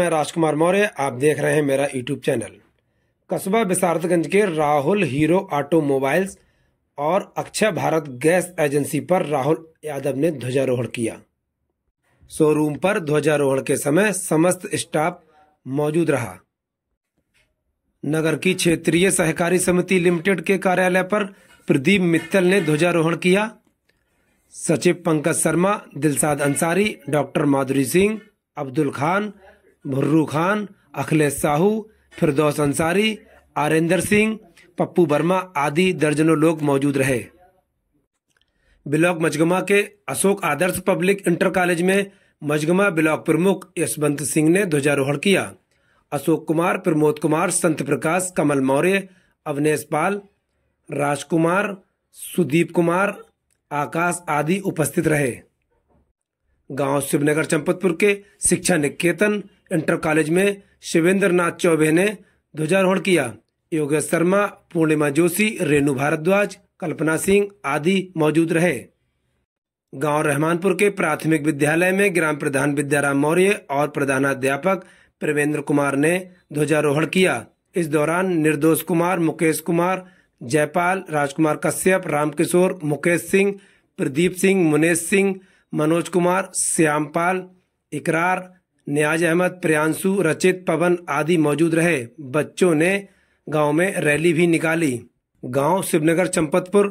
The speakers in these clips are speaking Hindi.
मैं राजकुमार मौर्य आप देख रहे हैं मेरा यूट्यूब चैनल कस्बा बिसारतगंज के राहुल हीरो ऑटोमोबाइल्स और अक्षय भारत गैस एजेंसी पर राहुल यादव ने ध्वजारोहण किया शोरूम पर ध्वजारोहण के समय समस्त स्टाफ मौजूद रहा नगर की क्षेत्रीय सहकारी समिति लिमिटेड के कार्यालय पर प्रदीप मित्तल ने ध्वजारोहण किया सचिव पंकज शर्मा दिलसाद अंसारी डॉक्टर माधुरी सिंह अब्दुल खान भुर्रू खान अखिलेश साहू फिरदौस अंसारी आरेंद्र सिंह पप्पू वर्मा आदि दर्जनों लोग मौजूद रहे ब्लॉक मजगमा के Ashok Adarsh public inter college में मजगमा ब्लॉक प्रमुख यशवंत सिंह ने ध्वजारोहण किया अशोक कुमार प्रमोद कुमार संत प्रकाश कमल मौर्य अवनेश पाल राजकुमार सुदीप कुमार आकाश आदि उपस्थित रहे गांव शिवनगर चंपतपुर के शिक्षा निकेतन इंटर कॉलेज में शिवेंद्र नाथ चौबे ने ध्वजारोहण किया योगेश शर्मा पूर्णिमा जोशी रेणु भारद्वाज कल्पना सिंह आदि मौजूद रहे गांव रहमानपुर के प्राथमिक विद्यालय में ग्राम प्रधान विद्याराम मौर्य और प्रधानाध्यापक प्रेमेंद्र कुमार ने ध्वजारोहण किया इस दौरान निर्दोष कुमार मुकेश कुमार जयपाल राजकुमार कश्यप रामकिशोर मुकेश सिंह प्रदीप सिंह मुनेश सिंह मनोज कुमार श्यामपाल इकरार न्याज अहमद प्रयांशु रचित पवन आदि मौजूद रहे बच्चों ने गांव में रैली भी निकाली गांव शिवनगर चंपतपुर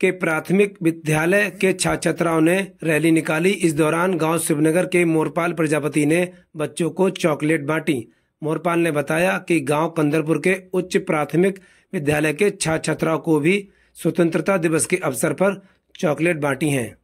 के प्राथमिक विद्यालय के छात्र छात्राओं ने रैली निकाली इस दौरान गांव शिवनगर के मोरपाल प्रजापति ने बच्चों को चॉकलेट बांटी मोरपाल ने बताया कि गांव कंदरपुर के उच्च प्राथमिक विद्यालय के छात्र छात्राओं को भी स्वतंत्रता दिवस के अवसर पर चॉकलेट बांटी हैं